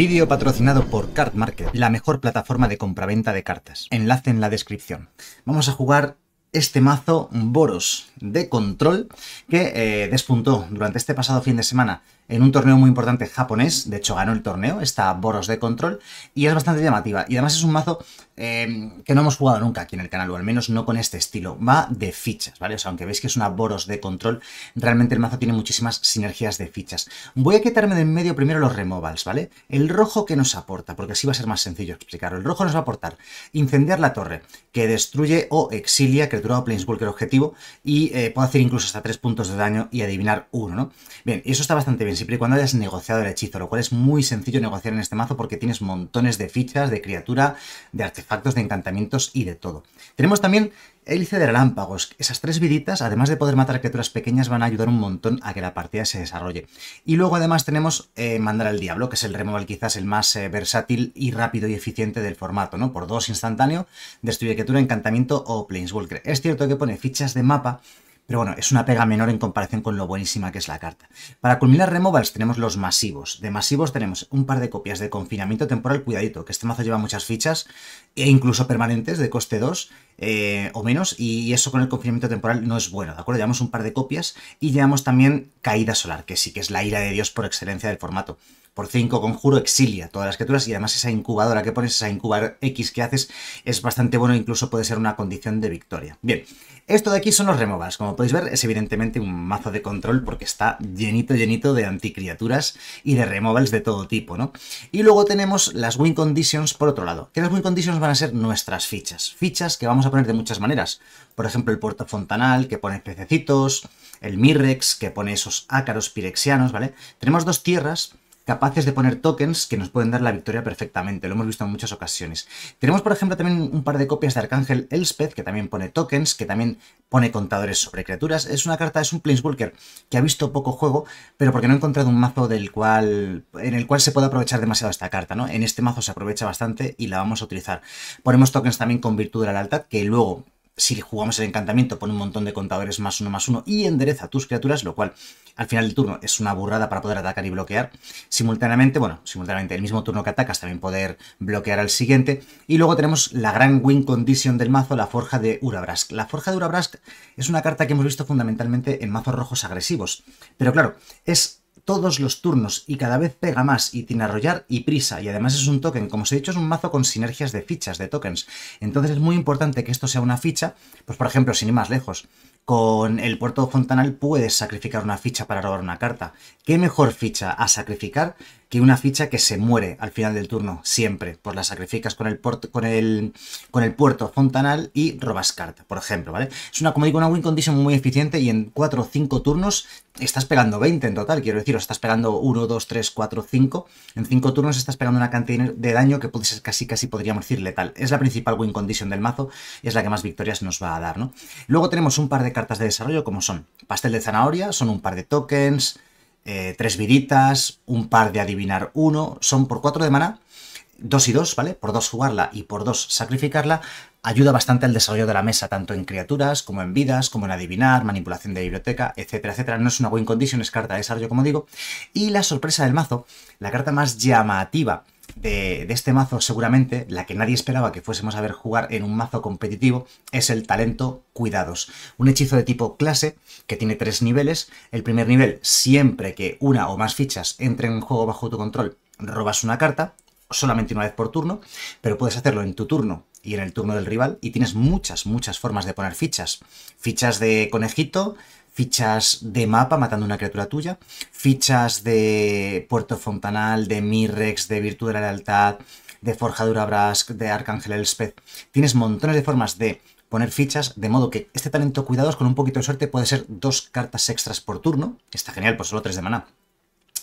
Vídeo patrocinado por Card Market, la mejor plataforma de compraventa de cartas. Enlace en la descripción. Vamos a jugar este mazo Boros de control que eh, despuntó durante este pasado fin de semana en un torneo muy importante japonés, de hecho ganó el torneo, está Boros de Control, y es bastante llamativa. Y además es un mazo em, que no hemos jugado nunca aquí en el canal, o al menos no con este estilo. Va de fichas, ¿vale? O sea, aunque veis que es una Boros de Control, realmente el mazo tiene muchísimas sinergias de fichas. Voy a quitarme de en medio primero los removals, ¿vale? El rojo que nos aporta, porque así va a ser más sencillo explicarlo. El rojo nos va a aportar incendiar la torre, que destruye o exilia criatura o Planeswalker objetivo, y eh, puede hacer incluso hasta 3 puntos de daño y adivinar uno, ¿no? Bien, y eso está bastante bien siempre y cuando hayas negociado el hechizo, lo cual es muy sencillo negociar en este mazo porque tienes montones de fichas, de criatura, de artefactos, de encantamientos y de todo. Tenemos también hélice de relámpagos. Esas tres viditas, además de poder matar criaturas pequeñas, van a ayudar un montón a que la partida se desarrolle. Y luego además tenemos eh, Mandar al Diablo, que es el removal quizás el más eh, versátil y rápido y eficiente del formato, ¿no? Por dos instantáneo, destruye criatura, encantamiento o planeswalker. Es cierto que pone fichas de mapa, pero bueno, es una pega menor en comparación con lo buenísima que es la carta. Para culminar removals tenemos los masivos. De masivos tenemos un par de copias de confinamiento temporal, cuidadito, que este mazo lleva muchas fichas, e incluso permanentes de coste 2 eh, o menos, y eso con el confinamiento temporal no es bueno, ¿de acuerdo? Llevamos un par de copias y llevamos también caída solar, que sí que es la ira de Dios por excelencia del formato por 5 conjuro exilia todas las criaturas y además esa incubadora que pones, esa incubar X que haces es bastante bueno, incluso puede ser una condición de victoria. Bien, esto de aquí son los removals, como podéis ver es evidentemente un mazo de control porque está llenito llenito de anticriaturas y de removals de todo tipo, ¿no? Y luego tenemos las win conditions por otro lado, que las win conditions van a ser nuestras fichas, fichas que vamos a poner de muchas maneras, por ejemplo el puerto fontanal que pone pececitos, el Mirrex que pone esos ácaros pirexianos, ¿vale? Tenemos dos tierras capaces de poner tokens que nos pueden dar la victoria perfectamente. Lo hemos visto en muchas ocasiones. Tenemos, por ejemplo, también un par de copias de Arcángel Elspeth, que también pone tokens, que también pone contadores sobre criaturas. Es una carta, es un Planeswalker que ha visto poco juego, pero porque no he encontrado un mazo del cual, en el cual se pueda aprovechar demasiado esta carta, ¿no? En este mazo se aprovecha bastante y la vamos a utilizar. Ponemos tokens también con Virtud de la Lealtad, que luego si jugamos el encantamiento, pone un montón de contadores más uno más uno y endereza tus criaturas, lo cual al final del turno es una burrada para poder atacar y bloquear. Simultáneamente, bueno, simultáneamente el mismo turno que atacas también poder bloquear al siguiente. Y luego tenemos la gran win condition del mazo, la forja de Urabrask. La forja de Urabrask es una carta que hemos visto fundamentalmente en mazos rojos agresivos. Pero claro, es todos los turnos y cada vez pega más y tiene arrollar y prisa y además es un token, como os he dicho es un mazo con sinergias de fichas, de tokens, entonces es muy importante que esto sea una ficha, pues por ejemplo, sin ir más lejos, con el puerto fontanal puedes sacrificar una ficha para robar una carta, ¿qué mejor ficha a sacrificar que una ficha que se muere al final del turno, siempre. Pues la sacrificas con el, con el, con el puerto fontanal y robas carta, por ejemplo, ¿vale? Es una, como digo, una win condition muy eficiente y en 4 o 5 turnos estás pegando 20 en total, quiero decir, o estás pegando 1, 2, 3, 4, 5. En 5 turnos estás pegando una cantidad de daño que puede ser casi, casi podríamos decir letal. Es la principal win condition del mazo y es la que más victorias nos va a dar, ¿no? Luego tenemos un par de cartas de desarrollo como son Pastel de Zanahoria, son un par de tokens, eh, tres viditas, un par de adivinar uno, son por cuatro de mana, dos y dos, ¿vale? Por dos jugarla y por dos sacrificarla, ayuda bastante al desarrollo de la mesa, tanto en criaturas, como en vidas, como en adivinar, manipulación de biblioteca, etcétera, etcétera. No es una win condition, es carta de desarrollo, como digo. Y la sorpresa del mazo, la carta más llamativa de, este mazo, seguramente, la que nadie esperaba que fuésemos a ver jugar en un mazo competitivo, es el talento Cuidados. Un hechizo de tipo clase que tiene tres niveles. El primer nivel, siempre que una o más fichas entren en juego bajo tu control, robas una carta, solamente una vez por turno, pero puedes hacerlo en tu turno y en el turno del rival y tienes muchas, muchas formas de poner fichas. Fichas de conejito, fichas de mapa matando una criatura tuya, fichas de Puerto Fontanal, de mirex, de Virtud de la Lealtad, de Forjadura Brask, de Arcángel Elspeth. Tienes montones de formas de poner fichas, de modo que este talento cuidados con un poquito de suerte puede ser dos cartas extras por turno. Está genial, por pues solo tres de maná.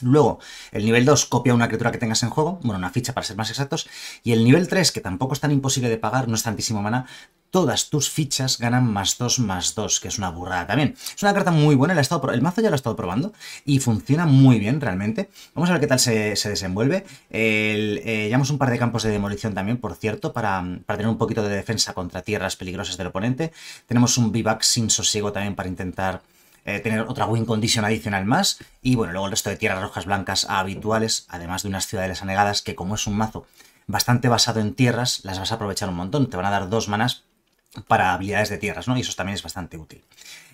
Luego, el nivel 2 copia una criatura que tengas en juego, bueno, una ficha para ser más exactos, y el nivel 3, que tampoco es tan imposible de pagar, no es tantísimo maná, todas tus fichas ganan más 2 más 2, que es una burrada también. Es una carta muy buena, la el mazo ya lo he estado probando y funciona muy bien realmente. Vamos a ver qué tal se, desenvuelve. El, eh, llevamos un par de campos de demolición también, por cierto, para, tener un poquito de defensa contra tierras peligrosas del oponente. Tenemos un vivac sin sosiego también para intentar... Eh, tener otra win condition adicional más. Y bueno, luego el resto de tierras rojas blancas habituales, además de unas ciudades anegadas que como es un mazo bastante basado en tierras, las vas a aprovechar un montón. Te van a dar dos manas para habilidades de tierras, ¿no? Y eso también es bastante útil.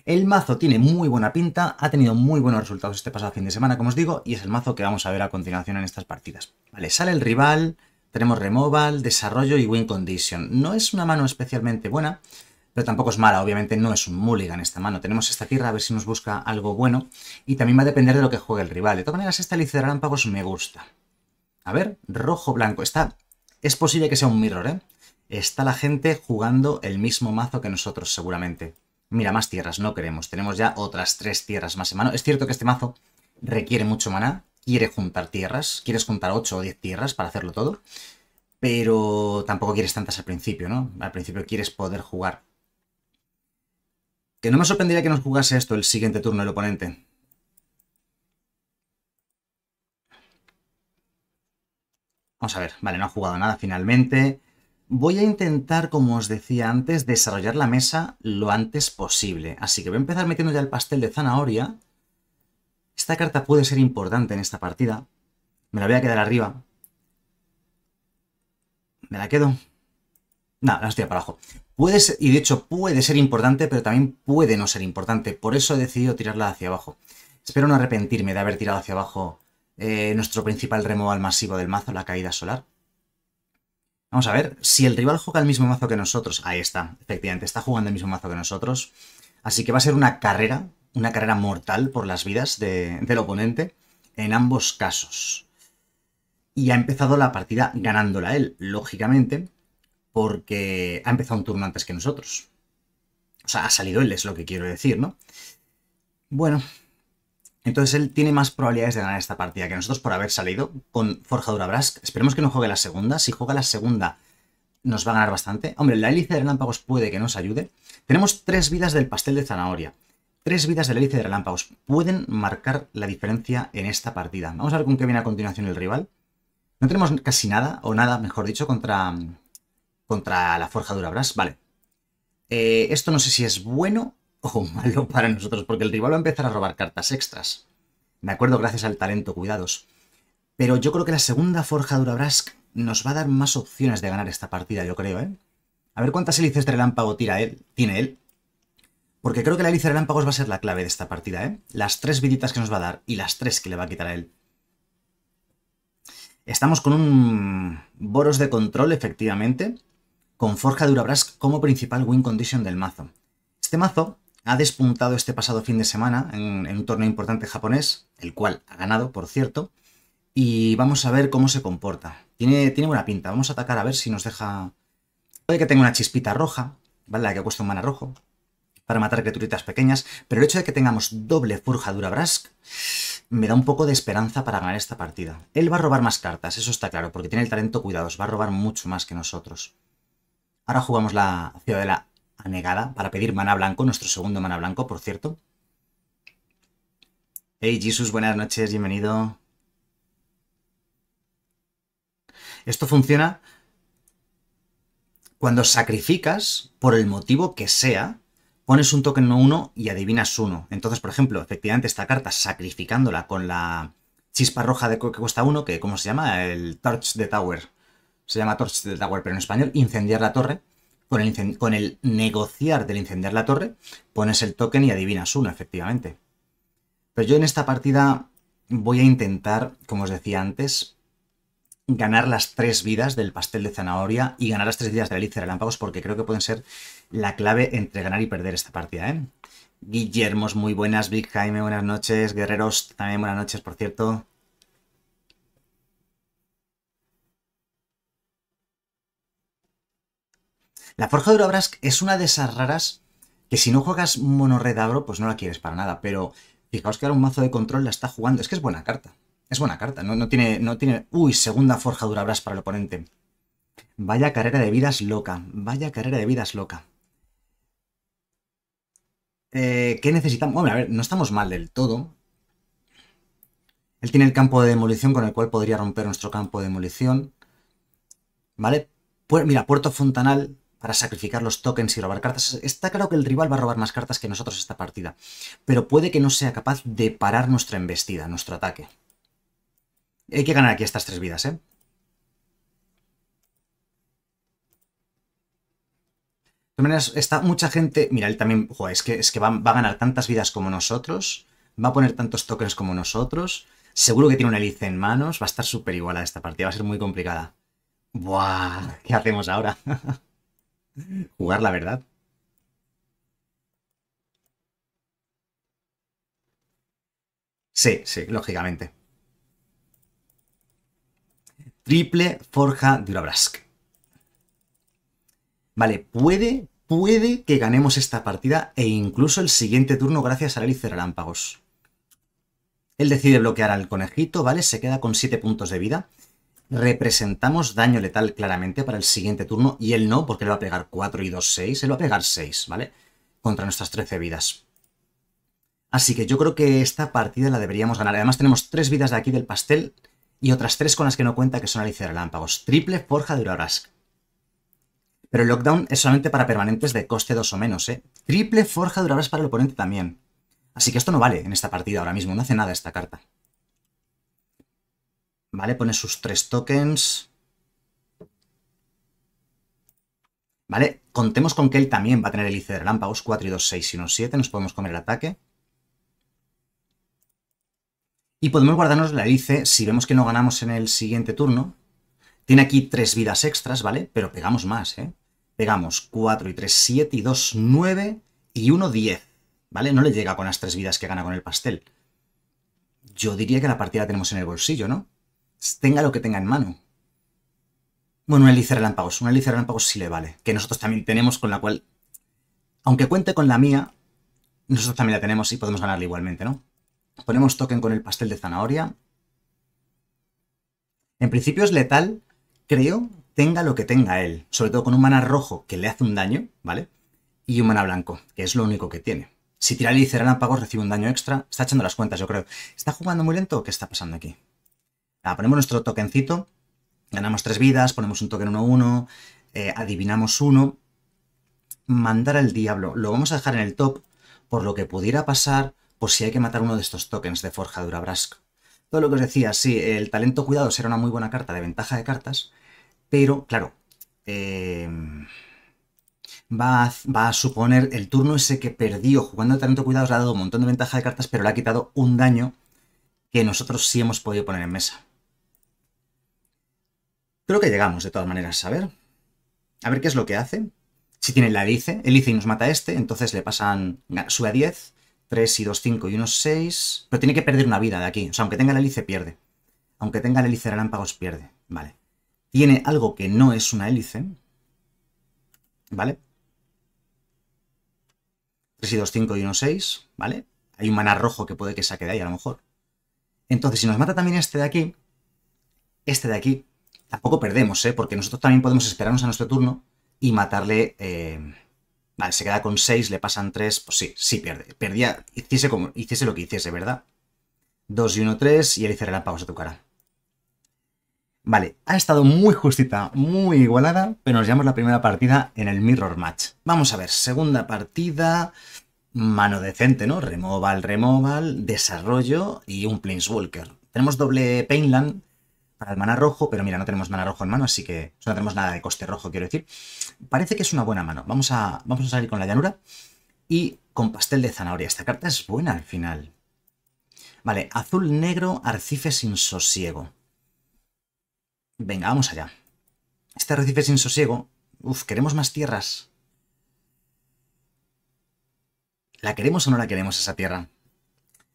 El mazo tiene muy buena pinta, ha tenido muy buenos resultados este pasado fin de semana, como os digo, y es el mazo que vamos a ver a continuación en estas partidas. Vale, sale el rival, tenemos removal, desarrollo y win condition. No es una mano especialmente buena, pero tampoco es mala, obviamente no es un mulligan esta mano. Tenemos esta tierra a ver si nos busca algo bueno, y también va a depender de lo que juegue el rival. De todas maneras, esta lice de lámpagos me gusta. A ver, rojo-blanco, está... Es posible que sea un mirror, ¿eh? está la gente jugando el mismo mazo que nosotros, seguramente. Mira, más tierras no queremos. Tenemos ya otras tres tierras más en mano. Es cierto que este mazo requiere mucho maná. Quiere juntar tierras. Quieres juntar 8 o 10 tierras para hacerlo todo. Pero tampoco quieres tantas al principio, ¿no? Al principio quieres poder jugar. Que no me sorprendería que nos jugase esto el siguiente turno el oponente. Vamos a ver. Vale, no ha jugado nada finalmente. Voy a intentar, como os decía antes, desarrollar la mesa lo antes posible. Así que voy a empezar metiendo ya el pastel de zanahoria. Esta carta puede ser importante en esta partida. Me la voy a quedar arriba. Me la quedo. No, la estoy para abajo. Puede y de hecho puede ser importante, pero también puede no ser importante. Por eso he decidido tirarla hacia abajo. Espero no arrepentirme de haber tirado hacia abajo eh, nuestro principal al masivo del mazo, la caída solar. Vamos a ver, si el rival juega el mismo mazo que nosotros, ahí está, efectivamente, está jugando el mismo mazo que nosotros, así que va a ser una carrera, una carrera mortal por las vidas del oponente en ambos casos. Y ha empezado la partida ganándola él, lógicamente, porque ha empezado un turno antes que nosotros. O sea, ha salido él, es lo que quiero decir, ¿no? Bueno, entonces él tiene más probabilidades de ganar esta partida que nosotros por haber salido con dura Brask. Esperemos que no juegue la segunda. Si juega la segunda, nos va a ganar bastante. Hombre, la hélice de relámpagos puede que nos ayude. Tenemos tres vidas del pastel de zanahoria. Tres vidas de la hélice de relámpagos pueden marcar la diferencia en esta partida. Vamos a ver con qué viene a continuación el rival. No tenemos casi nada, o nada, mejor dicho, contra, contra la dura Brass. Vale. Eh, esto no sé si es bueno Ojo, malo para nosotros, porque el rival va a empezar a robar cartas extras. De acuerdo gracias al talento, cuidados. Pero yo creo que la segunda forja de nos va a dar más opciones de ganar esta partida, yo creo, ¿eh? A ver cuántas hélices de relámpago tira él, tiene él. Porque creo que la hélice de relámpagos va a ser la clave de esta partida, ¿eh? Las tres viditas que nos va a dar y las tres que le va a quitar a él. Estamos con un Boros de control, efectivamente, con Forja de Urabrask como principal win condition del mazo. Este mazo ha despuntado este pasado fin de semana en, un torneo importante japonés, el cual ha ganado, por cierto, y vamos a ver cómo se comporta. Tiene, tiene buena pinta, vamos a atacar a ver si nos deja... Puede que tenga una chispita roja, ¿vale? La que cuesta un mana rojo, para matar criaturitas pequeñas, pero el hecho de que tengamos doble dura Brask me da un poco de esperanza para ganar esta partida. Él va a robar más cartas, eso está claro, porque tiene el talento cuidados, va a robar mucho más que nosotros. Ahora jugamos la ciudadela negada, para pedir mana blanco, nuestro segundo mana blanco, por cierto. Hey Jesus, buenas noches, bienvenido. Esto funciona cuando sacrificas, por el motivo que sea, pones un token no uno y adivinas uno. Entonces, por ejemplo, efectivamente esta carta, sacrificándola con la chispa roja de que cuesta uno, que ¿cómo se llama? El Torch de Tower. Se llama Torch de Tower, pero en español, incendiar la torre con el, negociar del incendiar la torre, pones el token y adivinas uno, efectivamente. Pero yo en esta partida voy a intentar, como os decía antes, ganar las tres vidas del pastel de zanahoria y ganar las tres vidas de la hélice de relámpagos porque creo que pueden ser la clave entre ganar y perder esta partida, ¿eh? Guillermos, muy buenas. Big Jaime, buenas noches. Guerreros, también buenas noches, por cierto. La Forja de es una de esas raras que si no juegas Mono abro, pues no la quieres para nada, pero fijaos que ahora un mazo de control la está jugando. Es que es buena carta. Es buena carta. No, tiene, no tiene... Uy, segunda Forja de para el oponente. Vaya carrera de vidas loca. Vaya carrera de vidas loca. Eh, ¿Qué necesitamos? Hombre, a ver, no estamos mal del todo. Él tiene el campo de demolición con el cual podría romper nuestro campo de demolición. ¿Vale? mira, Puerto Fontanal para sacrificar los tokens y robar cartas. Está claro que el rival va a robar más cartas que nosotros esta partida, pero puede que no sea capaz de parar nuestra embestida, nuestro ataque. Hay que ganar aquí estas tres vidas, ¿eh? De todas maneras, está mucha gente... Mira, él también... es que, es que va, a ganar tantas vidas como nosotros. Va a poner tantos tokens como nosotros. Seguro que tiene una hélice en manos. Va a estar súper igual a esta partida. Va a ser muy complicada. Buah, ¿qué hacemos ahora? Jugar la verdad. Sí, sí, lógicamente. Triple forja Durabrask. Vale, puede, puede que ganemos esta partida e incluso el siguiente turno gracias a la hélice relámpagos. Él decide bloquear al conejito, ¿vale? Se queda con 7 puntos de vida representamos daño letal claramente para el siguiente turno y él no, porque le va a pegar 4 y 2, 6, él va a pegar 6, ¿vale? Contra nuestras 13 vidas. Así que yo creo que esta partida la deberíamos ganar. Además tenemos 3 vidas de aquí del pastel y otras 3 con las que no cuenta que son Alicia Relámpagos. Triple forja de Pero el lockdown es solamente para permanentes de coste 2 o menos, ¿eh? Triple forja de para el oponente también. Así que esto no vale en esta partida ahora mismo, no hace nada esta carta. Vale, pone sus tres tokens. Vale, contemos con que él también va a tener el IC de relámpagos, 4 y 2, 6 y 1, 7. Nos podemos comer el ataque. Y podemos guardarnos la hélice si vemos que no ganamos en el siguiente turno. Tiene aquí tres vidas extras, ¿vale? Pero pegamos más, ¿eh? Pegamos 4 y 3, 7 y 2, 9 y 1, 10. ¿Vale? No le llega con las tres vidas que gana con el pastel. Yo diría que la partida la tenemos en el bolsillo, ¿no? tenga lo que tenga en mano. Bueno, una hélice de relámpagos. Una hélice de sí le vale. Que nosotros también tenemos, con la cual. Aunque cuente con la mía, nosotros también la tenemos y podemos ganarla igualmente, ¿no? Ponemos token con el pastel de zanahoria. En principio es letal, creo, tenga lo que tenga él. Sobre todo con un mana rojo que le hace un daño, ¿vale? Y un mana blanco, que es lo único que tiene. Si tira el hélice de recibe un daño extra. Está echando las cuentas, yo creo. ¿Está jugando muy lento o qué está pasando aquí? Ah, ponemos nuestro tokencito, ganamos tres vidas, ponemos un token 1-1, eh, adivinamos uno. Mandar al diablo. Lo vamos a dejar en el top por lo que pudiera pasar por pues si hay que matar uno de estos tokens de Forja de Urabrasco. Todo lo que os decía, sí, el talento cuidado será una muy buena carta de ventaja de cartas, pero claro, em, va, a, suponer el turno ese que perdió jugando el talento cuidado, le ha dado un montón de ventaja de cartas, pero le ha quitado un daño que nosotros sí hemos podido poner en mesa. Creo que llegamos, de todas maneras, a ver. A ver qué es lo que hace. Si tiene la hélice, hélice y nos mata a este, entonces le pasan... sube a 10, 3 y 2, 5 y 1, 6... Pero tiene que perder una vida de aquí. O sea, aunque tenga la hélice, pierde. Aunque tenga la hélice de lámpagos, pierde. Vale. Tiene algo que no es una hélice. ¿Vale? 3 y 2, 5 y 1, 6. ¿Vale? Hay un maná rojo que puede que saque de ahí, a lo mejor. Entonces, si nos mata también este de aquí, este de aquí Tampoco perdemos, ¿eh? Porque nosotros también podemos esperarnos a nuestro turno y matarle. Eh, vale, se queda con 6, le pasan 3. Pues sí, sí pierde. Perdía, hiciese, como, hiciese lo que hiciese, ¿verdad? 2 y 1, 3 y él la pausa a tu cara. Vale, ha estado muy justita, muy igualada, pero nos llevamos la primera partida en el Mirror Match. Vamos a ver, segunda partida, mano decente, ¿no? Removal, removal, desarrollo y un Planeswalker. Tenemos doble Painland, para el mana rojo, pero mira, no tenemos mana rojo en mano, así que no tenemos nada de coste rojo, quiero decir. Parece que es una buena mano. Vamos a, vamos a salir con la llanura y con pastel de zanahoria. Esta carta es buena al final. Vale, azul, negro, arcife sin sosiego. Venga, vamos allá. Este arcife sin sosiego... Uf, queremos más tierras. ¿La queremos o no la queremos esa tierra?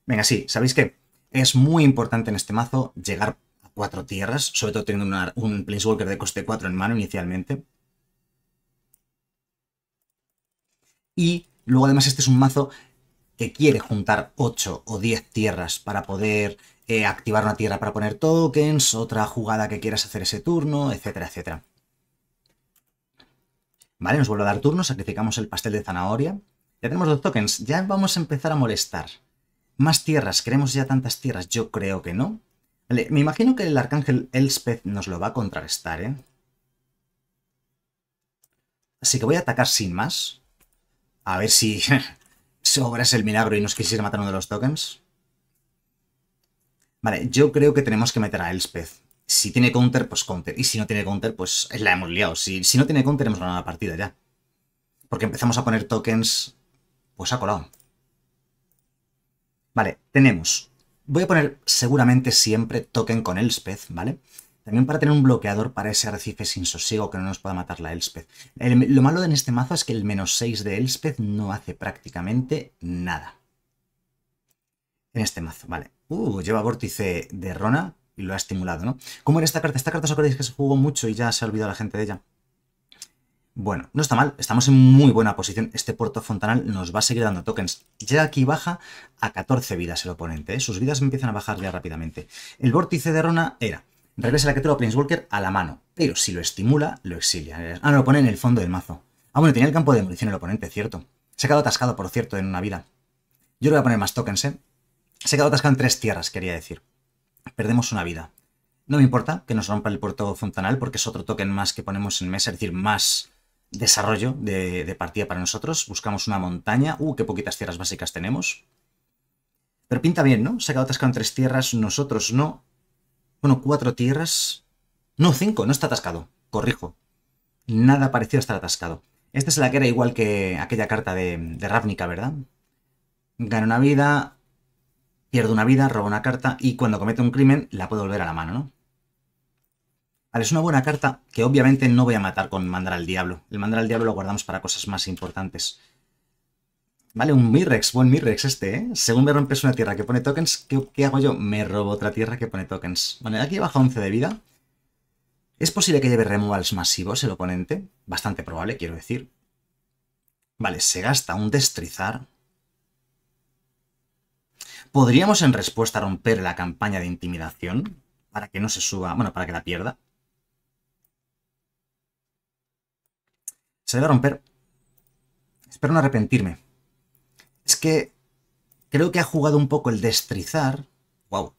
Venga, sí, ¿sabéis qué? Es muy importante en este mazo llegar cuatro tierras, sobre todo teniendo un un Planeswalker de coste 4 en mano inicialmente. Y luego además este es un mazo que quiere juntar 8 o 10 tierras para poder eh, activar una tierra para poner tokens, otra jugada que quieras hacer ese turno, etcétera, etcétera. Vale, nos vuelve a dar turno, sacrificamos el pastel de zanahoria. Ya tenemos dos tokens, ya vamos a empezar a molestar. ¿Más tierras? ¿Queremos ya tantas tierras? Yo creo que no. Vale, me imagino que el arcángel Elspeth nos lo va a contrarrestar, ¿eh? Así que voy a atacar sin más. A ver si sobras el milagro y nos quisiera matar uno de los tokens. Vale, yo creo que tenemos que meter a Elspeth. Si tiene counter, pues counter. Y si no tiene counter, pues la hemos liado. Si, si no tiene counter, hemos ganado la partida ya. Porque empezamos a poner tokens... Pues ha colado. Vale, tenemos Voy a poner seguramente siempre token con Elspeth, ¿vale? También para tener un bloqueador para ese arrecife sin sosiego que no nos pueda matar la Elspeth. lo malo de este mazo es que el menos 6 de Elspeth no hace prácticamente nada. En este mazo, vale. Uh, lleva vórtice de Rona y lo ha estimulado, ¿no? ¿Cómo era esta carta? Esta carta os acordáis que se jugó mucho y ya se ha olvidado la gente de ella. Bueno, no está mal, estamos en muy buena posición. Este puerto fontanal nos va a seguir dando tokens. Ya aquí baja a 14 vidas el oponente, ¿eh? sus vidas empiezan a bajar ya rápidamente. El vórtice de Rona era, regresa la Prince Walker a la mano, pero si lo estimula, lo exilia. Ah, no, lo pone en el fondo del mazo. Ah, bueno, tenía el campo de demolición el oponente, cierto. Se ha quedado atascado, por cierto, en una vida. Yo le voy a poner más tokens, ¿eh? Se ha quedado atascado en tres tierras, quería decir. Perdemos una vida. No me importa que nos rompa el puerto fontanal porque es otro token más que ponemos en mesa, es decir, más desarrollo de, partida para nosotros. Buscamos una montaña. ¡Uh, qué poquitas tierras básicas tenemos! Pero pinta bien, ¿no? Se ha atascado en tres tierras, nosotros no. Bueno, cuatro tierras. No, cinco, no está atascado. Corrijo. Nada parecido a estar atascado. Esta es la que era igual que aquella carta de, de Ravnica, ¿verdad? Gano una vida, pierdo una vida, robo una carta y cuando comete un crimen la puedo volver a la mano, ¿no? Vale, es una buena carta que obviamente no voy a matar con mandar al diablo. El mandar al diablo lo guardamos para cosas más importantes. Vale, un Mirrex, buen Mirrex este, ¿eh? Según me rompes una tierra que pone tokens, ¿qué, ¿qué, hago yo? Me robo otra tierra que pone tokens. Bueno, aquí baja 11 de vida. Es posible que lleve removals masivos el oponente. Bastante probable, quiero decir. Vale, se gasta un destrizar. Podríamos en respuesta romper la campaña de intimidación para que no se suba, bueno, para que la pierda. Se a romper. Espero no arrepentirme. Es que creo que ha jugado un poco el destrizar. ¡Wow!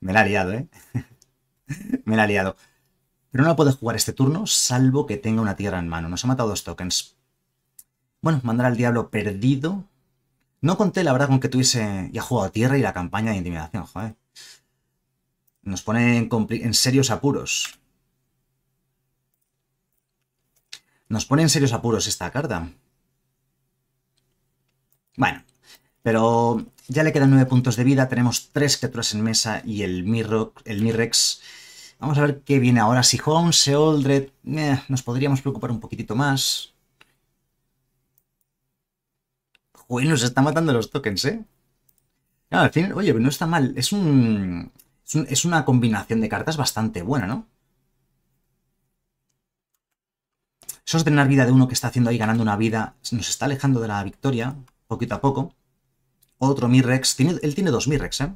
Me la ha liado, ¿eh? Me la ha liado. Pero no la puedo jugar este turno, salvo que tenga una tierra en mano. Nos ha matado dos tokens. Bueno, mandar al diablo perdido. No conté la verdad con que tuviese ya jugado tierra y la campaña de intimidación, joder. Nos pone en serios apuros. Nos pone en serios apuros esta carta. Bueno, pero ya le quedan nueve puntos de vida, tenemos tres criaturas en mesa y el, Mirro, el Vamos a ver qué viene ahora. Si Holmes, Seoldred, eh, nos podríamos preocupar un poquitito más. Uy, nos está matando los tokens, ¿eh? No, al fin, oye, no está mal. es, un, es una combinación de cartas bastante buena, ¿no? tener vida de uno que está haciendo ahí ganando una vida nos está alejando de la victoria, poquito a poco. Otro Mirrex. Tiene, él tiene dos Mirrex, ¿eh?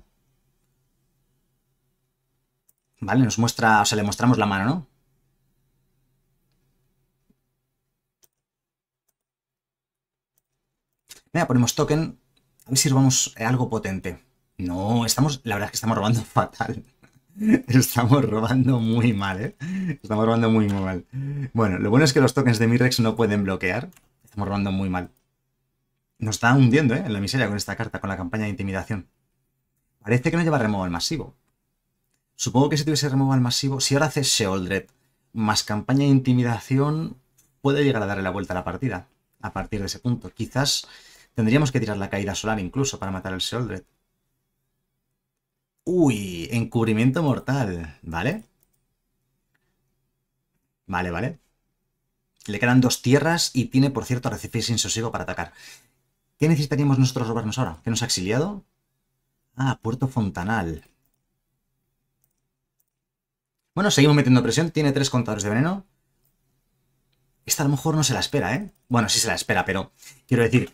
Vale, nos muestra, o sea, le mostramos la mano, ¿no? Venga, ponemos token. A ver si robamos algo potente. No, estamos, la verdad es que estamos robando fatal. Estamos robando muy mal, ¿eh? Estamos robando muy, muy mal. Bueno, lo bueno es que los tokens de Mirex no pueden bloquear. Estamos robando muy mal. Nos está hundiendo, ¿eh? En la miseria con esta carta, con la campaña de intimidación. Parece que no lleva removal masivo. Supongo que si tuviese removal masivo, si ahora hace Sheoldred más campaña de intimidación, puede llegar a darle la vuelta a la partida. A partir de ese punto. Quizás tendríamos que tirar la caída solar incluso para matar al Sheoldred. Uy, encubrimiento mortal, ¿vale? Vale, vale. Le quedan dos tierras y tiene, por cierto, arrecifes sin sosiego para atacar. ¿Qué necesitaríamos nosotros robarnos ahora? ¿Qué nos ha exiliado? Ah, Puerto Fontanal. Bueno, seguimos metiendo presión. Tiene tres contadores de veneno. Esta a lo mejor no se la espera, ¿eh? Bueno, sí se la espera, pero quiero decir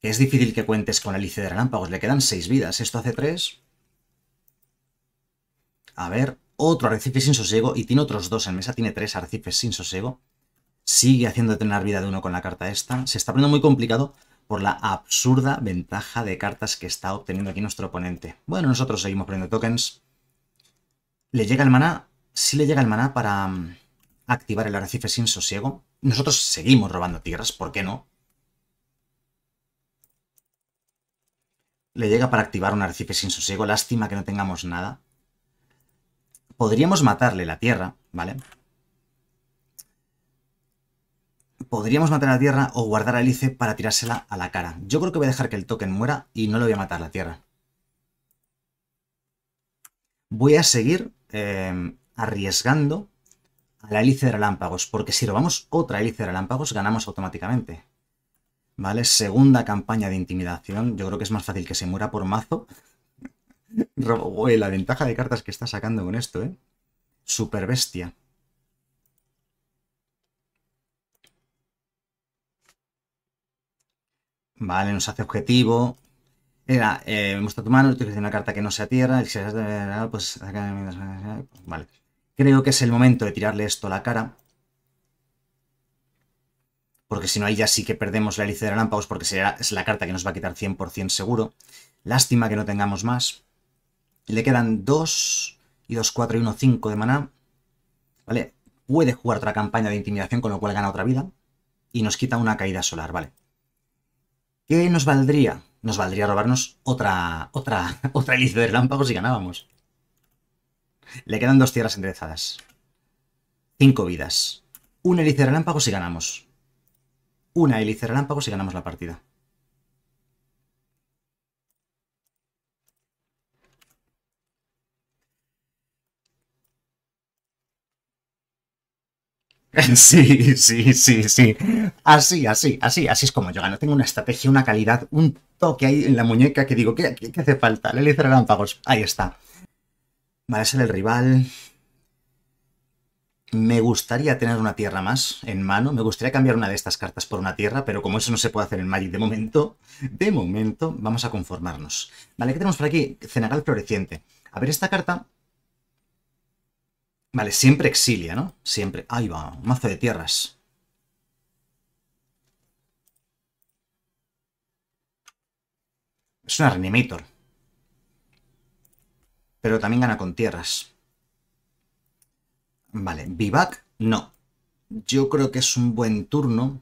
que es difícil que cuentes con la de relámpagos. Le quedan seis vidas. Esto hace tres a ver, otro arrecife sin sosiego y tiene otros dos en mesa, tiene tres arrecifes sin sosiego. Sigue haciendo tener vida de uno con la carta esta. Se está poniendo muy complicado por la absurda ventaja de cartas que está obteniendo aquí nuestro oponente. Bueno, nosotros seguimos poniendo tokens. Le llega el maná, sí le llega el maná para mm, activar el arrecife sin sosiego. Nosotros seguimos robando tierras, ¿por qué no? Le llega para activar un arrecife sin sosiego, lástima que no tengamos nada. Podríamos matarle la tierra, ¿vale? Podríamos matar la tierra o guardar a Alice para tirársela a la cara. Yo creo que voy a dejar que el token muera y no le voy a matar la tierra. Voy a seguir em, arriesgando a la hélice de relámpagos, porque si robamos otra hélice de relámpagos ganamos automáticamente. ¿Vale? Segunda campaña de intimidación. Yo creo que es más fácil que se muera por mazo la ventaja de cartas que está sacando con esto, ¿eh? Super bestia. Vale, nos hace objetivo. Era, eh, muestra tu mano, utiliza una carta que no sea tierra. pues... Vale. Creo que es el momento de tirarle esto a la cara. Porque si no, ahí ya sí que perdemos la hélice de la porque será, es la carta que nos va a quitar 100% seguro. Lástima que no tengamos más. Le quedan 2 y 2, 4 y 1, 5 de maná. ¿Vale? Puede jugar otra campaña de intimidación, con lo cual gana otra vida. Y nos quita una caída solar, ¿vale? ¿Qué nos valdría? Nos valdría robarnos otra, otra, otra hélice de relámpagos si ganábamos. Le quedan dos tierras enderezadas. Cinco vidas. Una hélice de relámpagos si ganamos. Una hélice de relámpagos si ganamos la partida. Sí, sí, sí, sí. Así, así, así, así es como yo gano. Tengo una estrategia, una calidad, un toque ahí en la muñeca que digo, ¿qué, hace falta? Le hice relámpagos. Ahí está. Vale, ser el rival. Me gustaría tener una tierra más en mano. Me gustaría cambiar una de estas cartas por una tierra, pero como eso no se puede hacer en Magic de momento, de momento vamos a conformarnos. Vale, ¿qué tenemos por aquí? Cenagal Floreciente. A ver, esta carta Vale, siempre exilia, ¿no? Siempre. Ahí va, mazo de tierras. Es una Reanimator. Pero también gana con tierras. Vale, Vivac, no. Yo creo que es un buen turno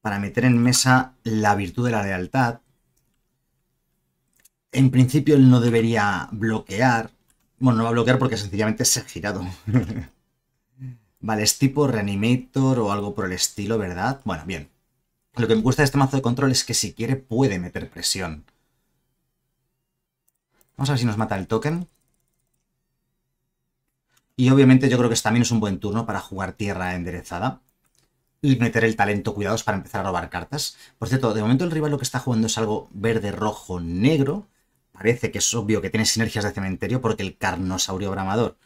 para meter en mesa la virtud de la lealtad. En principio él no debería bloquear, bueno, no va a bloquear porque sencillamente se ha girado. vale, es tipo Reanimator o algo por el estilo, ¿verdad? Bueno, bien. Lo que me gusta de este mazo de control es que si quiere puede meter presión. Vamos a ver si nos mata el token. Y obviamente yo creo que este también es un buen turno para jugar tierra enderezada. Y meter el talento cuidados para empezar a robar cartas. Por cierto, de momento el rival lo que está jugando es algo verde, rojo, negro parece que es obvio que tiene sinergias de cementerio porque el carnosaurio bramador,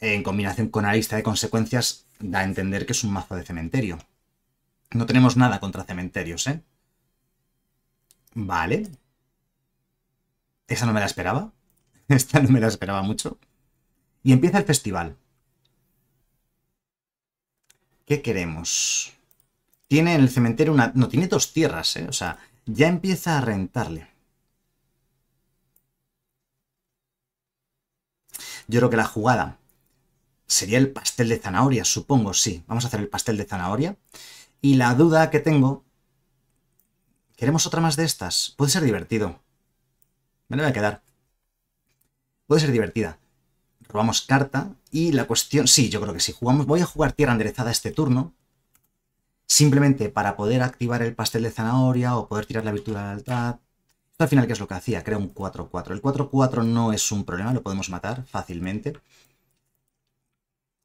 en combinación con la lista de consecuencias, da a entender que es un mazo de cementerio. No tenemos nada contra cementerios, ¿eh? Vale. Esa no me la esperaba. Esta no me la esperaba mucho. Y empieza el festival. ¿Qué queremos? Tiene en el cementerio una... No, tiene dos tierras, ¿eh? O sea, ya empieza a rentarle. Yo creo que la jugada sería el pastel de zanahoria, supongo, sí. Vamos a hacer el pastel de zanahoria. Y la duda que tengo... ¿Queremos otra más de estas? Puede ser divertido. Me la voy a quedar. Puede ser divertida. Robamos carta y la cuestión... Sí, yo creo que sí. Jugamos... Voy a jugar tierra enderezada este turno. Simplemente para poder activar el pastel de zanahoria o poder tirar la virtud la altar al final, ¿qué es lo que hacía? Crea un 4-4. El 4-4 no es un problema, lo podemos matar fácilmente.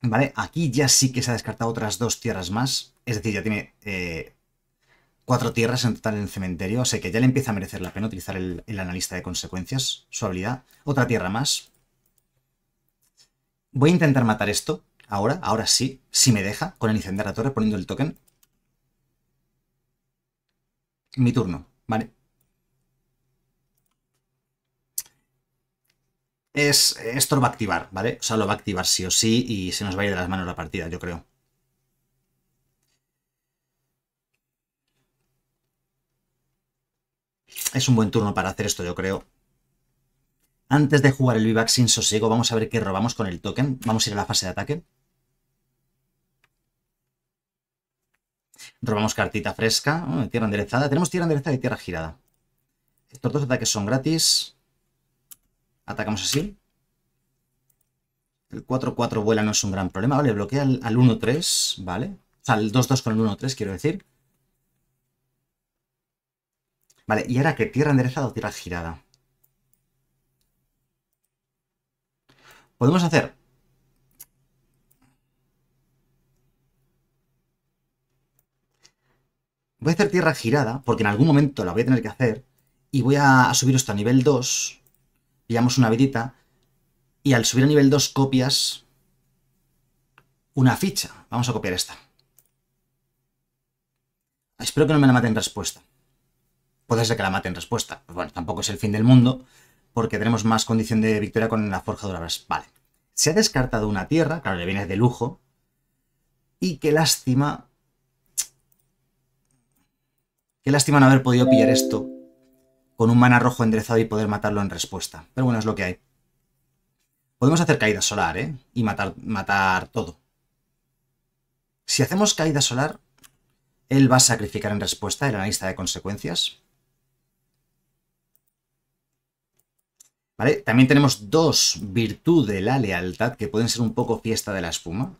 ¿Vale? Aquí ya sí que se ha descartado otras dos tierras más. Es decir, ya tiene eh, cuatro tierras en total en el cementerio. O sea que ya le empieza a merecer la pena utilizar el, analista de consecuencias, su habilidad. Otra tierra más. Voy a intentar matar esto. Ahora, ahora sí. Si me deja, con el incendiar la torre poniendo el token. Mi turno, ¿vale? es, esto lo va a activar, ¿vale? O sea, lo va a activar sí o sí y se nos va a ir de las manos la partida, yo creo. Es un buen turno para hacer esto, yo creo. Antes de jugar el Viva sin sosiego, vamos a ver qué robamos con el token. Vamos a ir a la fase de ataque. Robamos cartita fresca, oh, tierra enderezada. Tenemos tierra enderezada y tierra girada. Estos dos ataques son gratis. Atacamos así. El 4-4 vuela no es un gran problema. Vale, bloquea al, 1-3, ¿vale? O sea, al 2-2 con el 1-3, quiero decir. Vale, y ahora que tierra enderezada o tierra girada. Podemos hacer... Voy a hacer tierra girada, porque en algún momento la voy a tener que hacer, y voy a, a subir hasta nivel 2, pillamos una virita y al subir a nivel 2 copias una ficha. Vamos a copiar esta. Espero que no me la maten en respuesta. Puede ser que la maten en respuesta. Pues bueno, tampoco es el fin del mundo porque tenemos más condición de victoria con la Forja Durables. Vale. Se ha descartado una tierra, claro, le viene de lujo. Y qué lástima... Qué lástima no haber podido pillar esto con un mana rojo enderezado y poder matarlo en respuesta. Pero bueno, es lo que hay. Podemos hacer caída solar, ¿eh? Y matar, matar todo. Si hacemos caída solar, él va a sacrificar en respuesta el analista de consecuencias. ¿Vale? También tenemos dos virtud de la lealtad que pueden ser un poco fiesta de la espuma.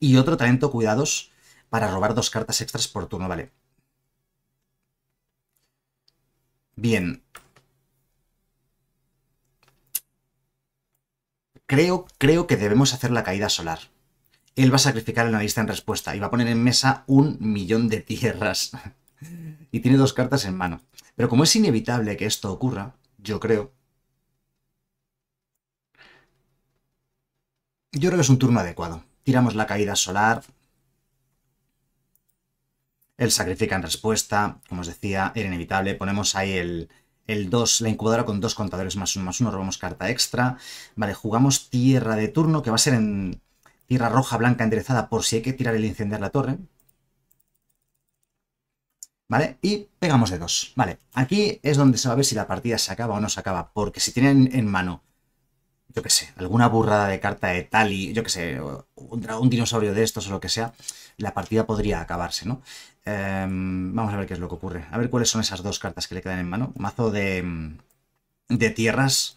Y otro talento, cuidados, para robar dos cartas extras por turno, ¿vale? Bien. Creo, creo que debemos hacer la caída solar. Él va a sacrificar el analista en respuesta y va a poner en mesa un millón de tierras. y tiene dos cartas en mano. Pero como es inevitable que esto ocurra, yo creo... Yo creo que es un turno adecuado. Tiramos la caída solar, el sacrifica en respuesta, como os decía, era inevitable. Ponemos ahí el, 2, la incubadora con dos contadores más uno más uno, robamos carta extra. Vale, jugamos tierra de turno, que va a ser en tierra roja, blanca, enderezada, por si hay que tirar el incendiar la torre. ¿Vale? Y pegamos de dos. Vale, aquí es donde se va a ver si la partida se acaba o no se acaba, porque si tienen en mano, yo qué sé, alguna burrada de carta de tal y yo qué sé, un, un dinosaurio de estos o lo que sea, la partida podría acabarse, ¿no? Em, vamos a ver qué es lo que ocurre. A ver cuáles son esas dos cartas que le quedan en mano. Mazo de, mm, de tierras.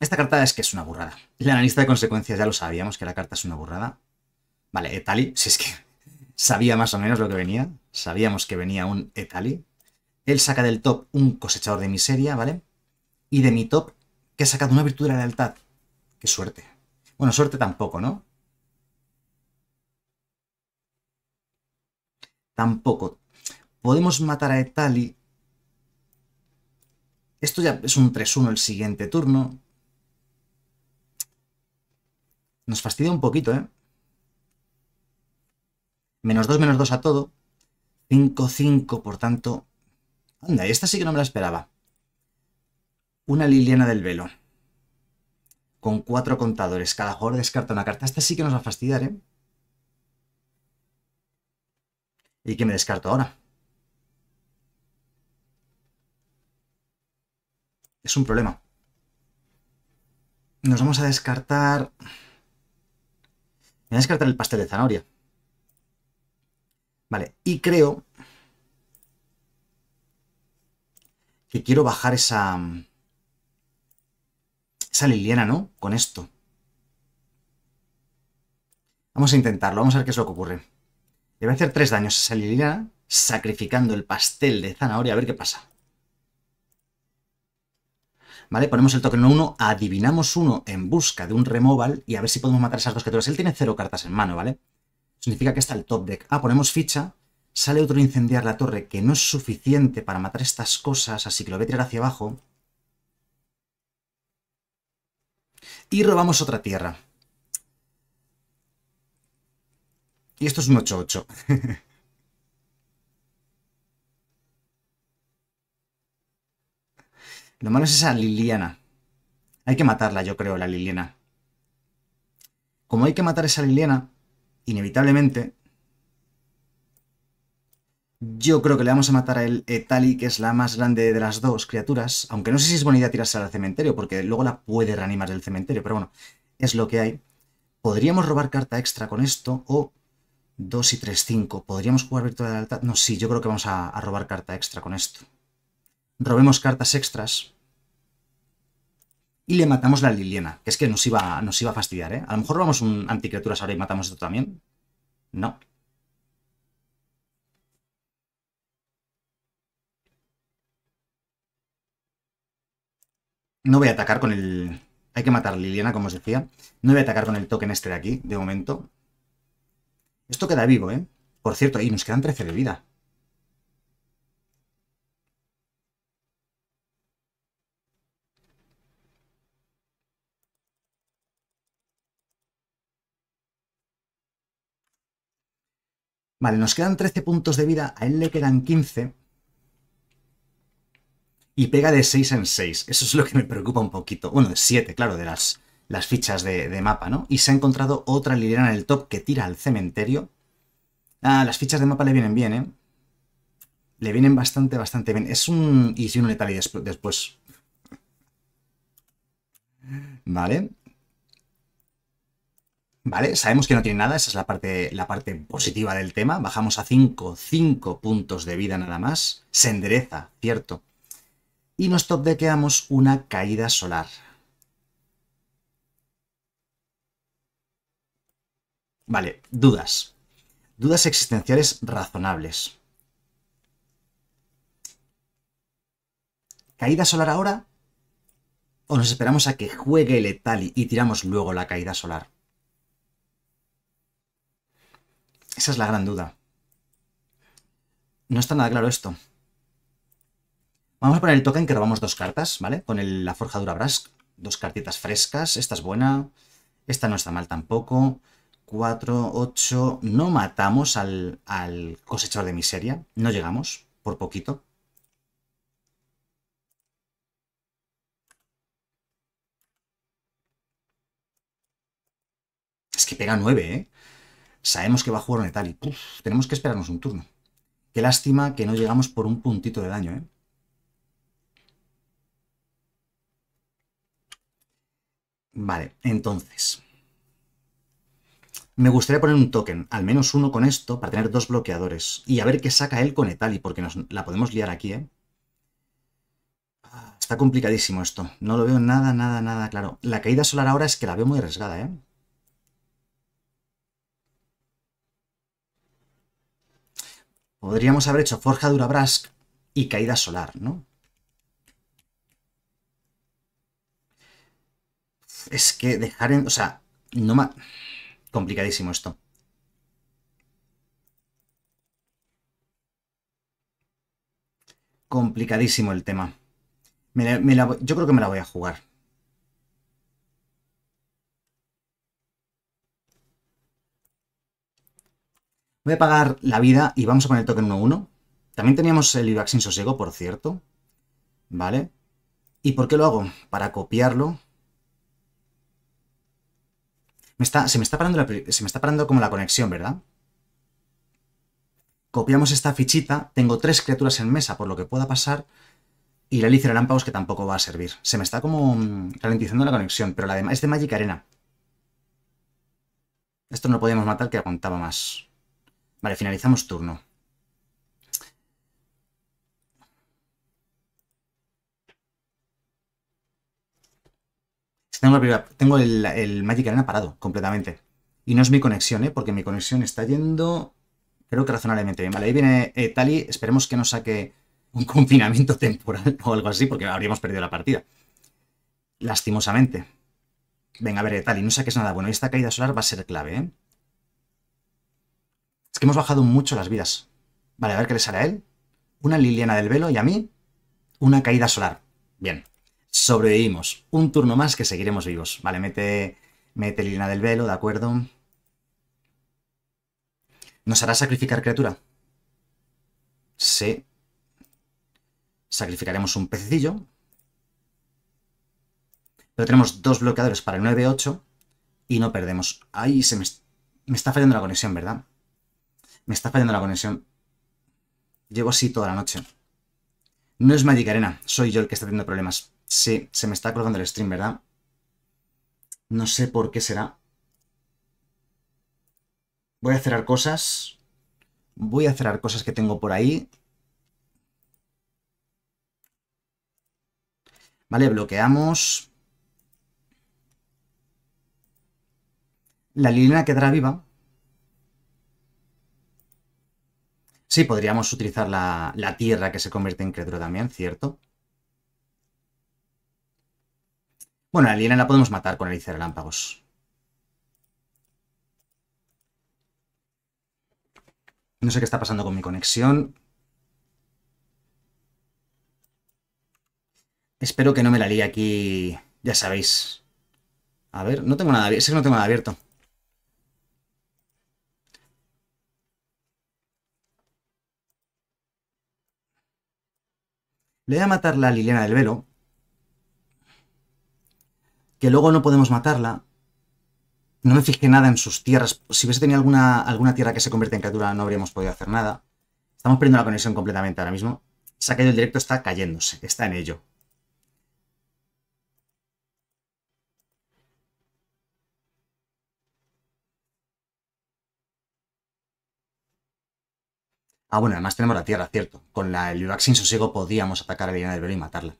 Esta carta es que es una burrada. El analista de consecuencias ya lo sabíamos, que la carta es una burrada. Vale, Etali, si es que sabía más o menos lo que venía. Sabíamos que venía un Etali. Él saca del top un cosechador de miseria, ¿vale? Y de mi top, que ha sacado una virtud de la lealtad. Qué suerte. Bueno, suerte tampoco, ¿no? Tampoco. Podemos matar a Etali. Esto ya es un 3-1 el siguiente turno. Nos fastidia un poquito, ¿eh? Menos 2, menos 2 a todo. 5, 5, por tanto... Anda, esta sí que no me la esperaba. Una Liliana del Velo. Con cuatro contadores. Cada jugador descarta una carta. Esta sí que nos va a fastidiar, ¿eh? y que me descarto ahora. Es un problema. Nos vamos a descartar... Voy a descartar el pastel de zanahoria. Vale, y creo que quiero bajar esa... Esa Liliana, ¿no? Con esto. Vamos a intentarlo, vamos a ver qué es lo que ocurre. Le voy a hacer tres daños a esa Liliana, sacrificando el pastel de zanahoria, a ver qué pasa. ¿Vale? Ponemos el token 1, adivinamos uno en busca de un removal y a ver si podemos matar esas dos criaturas. Él tiene cero cartas en mano, ¿vale? Significa que está el top deck. Ah, ponemos ficha, sale otro incendiar la torre que no es suficiente para matar estas cosas, así que lo voy a tirar hacia abajo. Y robamos otra tierra. Y esto es un 8-8. Lo malo es esa Liliana. Hay que matarla, yo creo, la Liliana. Como hay que matar a esa Liliana, inevitablemente, yo creo que le vamos a matar a el Etali, eh, que es la más grande de las dos criaturas. Aunque no sé si es buena idea tirarse al cementerio, porque luego la puede reanimar del cementerio. Pero bueno, es lo que hay. Podríamos robar carta extra con esto, o 2 y 3, 5. ¿Podríamos jugar virtual de alta? No, sí, yo creo que vamos a, robar carta extra con esto. Robemos cartas extras. Y le matamos la Liliana, que es que nos iba, nos iba a fastidiar, ¿eh? A lo mejor robamos un anticriaturas ahora y matamos esto también. No. No voy a atacar con el... Hay que matar a Liliana, como os decía. No voy a atacar con el token este de aquí, de momento. Esto queda vivo, ¿eh? Por cierto, ahí nos quedan 13 de vida. Vale, nos quedan 13 puntos de vida, a él le quedan 15. Y pega de 6 en 6. Eso es lo que me preocupa un poquito. Bueno, de 7, claro, de las las fichas de, mapa, ¿no? Y se ha encontrado otra Liliana en el top que tira al cementerio. Ah, las fichas de mapa le vienen bien, ¿eh? Le vienen bastante, bastante bien. Es un... Y si le tal y después... Vale. Vale, sabemos que no tiene nada, esa es la parte, la parte positiva del tema. Bajamos a 5, 5 puntos de vida nada más. Se endereza, cierto. Y nos top quedamos una caída solar. Vale, dudas. Dudas existenciales razonables. ¿Caída solar ahora? ¿O nos esperamos a que juegue el Etali y tiramos luego la caída solar? Esa es la gran duda. No está nada claro esto. Vamos a poner el token que robamos dos cartas, ¿vale? Con la forjadura Brask. Dos cartitas frescas. Esta es buena. Esta no está mal tampoco. 4, 8, no matamos al, cosechador de miseria, no llegamos, por poquito. Es que pega 9, ¿eh? Sabemos que va a jugar etal y tenemos que esperarnos un turno. Qué lástima que no llegamos por un puntito de daño, ¿eh? Vale, entonces... Me gustaría poner un token, al menos uno con esto, para tener dos bloqueadores. Y a ver qué saca él con Etali, porque la podemos liar aquí, ¿eh? Ah, está complicadísimo esto. No lo veo nada, nada, nada claro. La caída solar ahora es que la veo muy arriesgada, ¿eh? Podríamos haber hecho Forja Durabrask y Caída Solar, ¿no? Es que dejar en... O sea, no más complicadísimo esto. Complicadísimo el tema. yo creo que me la voy a jugar. Voy a pagar la vida y vamos a poner el token 1-1. También teníamos el IVAX sin sosiego, por cierto. ¿Vale? ¿Y por qué lo hago? Para copiarlo se, me está parando como la conexión, ¿verdad? Copiamos esta fichita, tengo tres criaturas en mesa, por lo que pueda pasar, y la Lice de lámpagos que tampoco va a servir. Se me está como mm, ralentizando la conexión, pero la de, es de Magic Arena. Esto no lo podíamos matar, que aguantaba más. Vale, finalizamos turno. tengo, el, Magic Arena parado completamente. Y no es mi conexión, ¿eh? porque mi conexión está yendo, creo que razonablemente bien. Vale, ahí viene eh, Tali, esperemos que no saque un confinamiento temporal o algo así, porque habríamos perdido la partida. Lastimosamente. Venga, a ver, eh, Tali, no saques nada. Bueno, esta caída solar va a ser clave, ¿eh? Es que hemos bajado mucho las vidas. Vale, a ver qué le sale a él. Una Liliana del Velo y a mí una caída solar. Bien. Sobrevivimos. Un turno más que seguiremos vivos. Vale, mete, mete Lina del Velo, de acuerdo. ¿Nos hará sacrificar criatura? Sí. Sacrificaremos un pececillo. Pero tenemos dos bloqueadores para el 9-8 y no perdemos. Ahí se me, me está fallando la conexión, ¿verdad? Me está fallando la conexión. Llevo así toda la noche. No es Magic Arena, soy yo el que está teniendo problemas. Sí, se me está colgando el stream, ¿verdad? No sé por qué será. Voy a cerrar cosas. Voy a cerrar cosas que tengo por ahí. Vale, bloqueamos. La línea quedará viva. Sí, podríamos utilizar la, tierra que se convierte en criatura también, ¿cierto? Bueno, la Liliana la podemos matar con el relámpagos. No sé qué está pasando con mi conexión. Espero que no me la líe aquí, ya sabéis. A ver, no tengo nada abierto, es que no tengo nada abierto. Le voy a matar la Liliana del Velo que luego no podemos matarla. No me fijé nada en sus tierras. Si hubiese tenido alguna, alguna tierra que se convierte en criatura, no habríamos podido hacer nada. Estamos perdiendo la conexión completamente ahora mismo. Se ha caído el directo, está cayéndose, está en ello. Ah, bueno, además tenemos la tierra, cierto. Con la, el sin sosiego podíamos atacar a Liliana del Velo y matarla.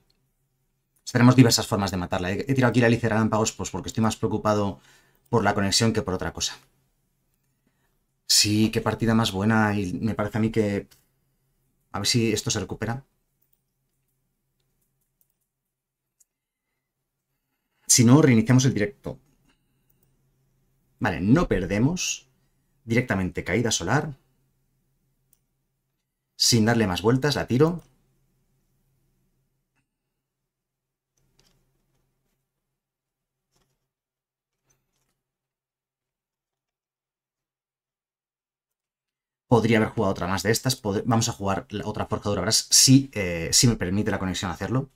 Tenemos diversas formas de matarla. He, tirado aquí la hélice de pues, porque estoy más preocupado por la conexión que por otra cosa. Sí, qué partida más buena. Y me parece a mí que... A ver si esto se recupera. Si no, reiniciamos el directo. Vale, no perdemos. Directamente caída solar. Sin darle más vueltas, la tiro. Podría haber jugado otra más de estas. Vamos a jugar otra forjadura verás, eh, si, me permite la conexión hacerlo.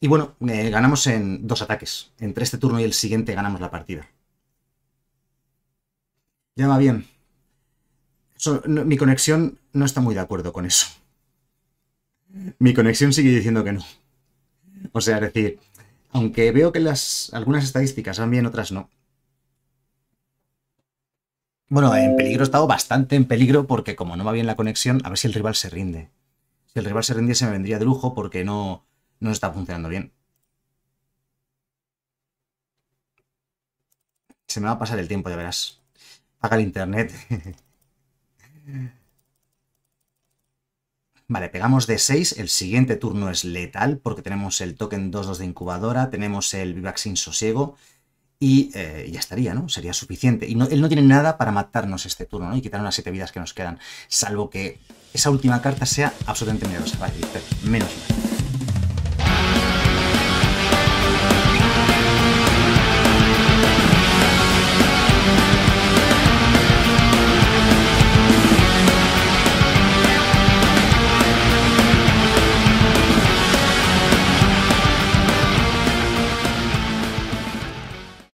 Y bueno, eh, ganamos en dos ataques. Entre este turno y el siguiente ganamos la partida. Ya va bien. mi conexión no está muy de acuerdo con eso. Mi conexión sigue diciendo que no. O sea, decir, aunque veo que las, algunas estadísticas van bien, otras no. Bueno, en peligro he estado bastante en peligro porque como no va bien la conexión, a ver si el rival se rinde. Si el rival se rinde se me vendría de lujo porque no, no está funcionando bien. Se me va a pasar el tiempo, ya verás. Paga el internet. Vale, pegamos de 6. El siguiente turno es letal porque tenemos el token 2-2 de incubadora, tenemos el Vivax sin sosiego, y eh, ya estaría, ¿no? Sería suficiente. Y él no tiene nada para matarnos este turno, ¿no? Y quitar las siete vidas que nos quedan, salvo que esa última carta sea absolutamente menos Vale, menos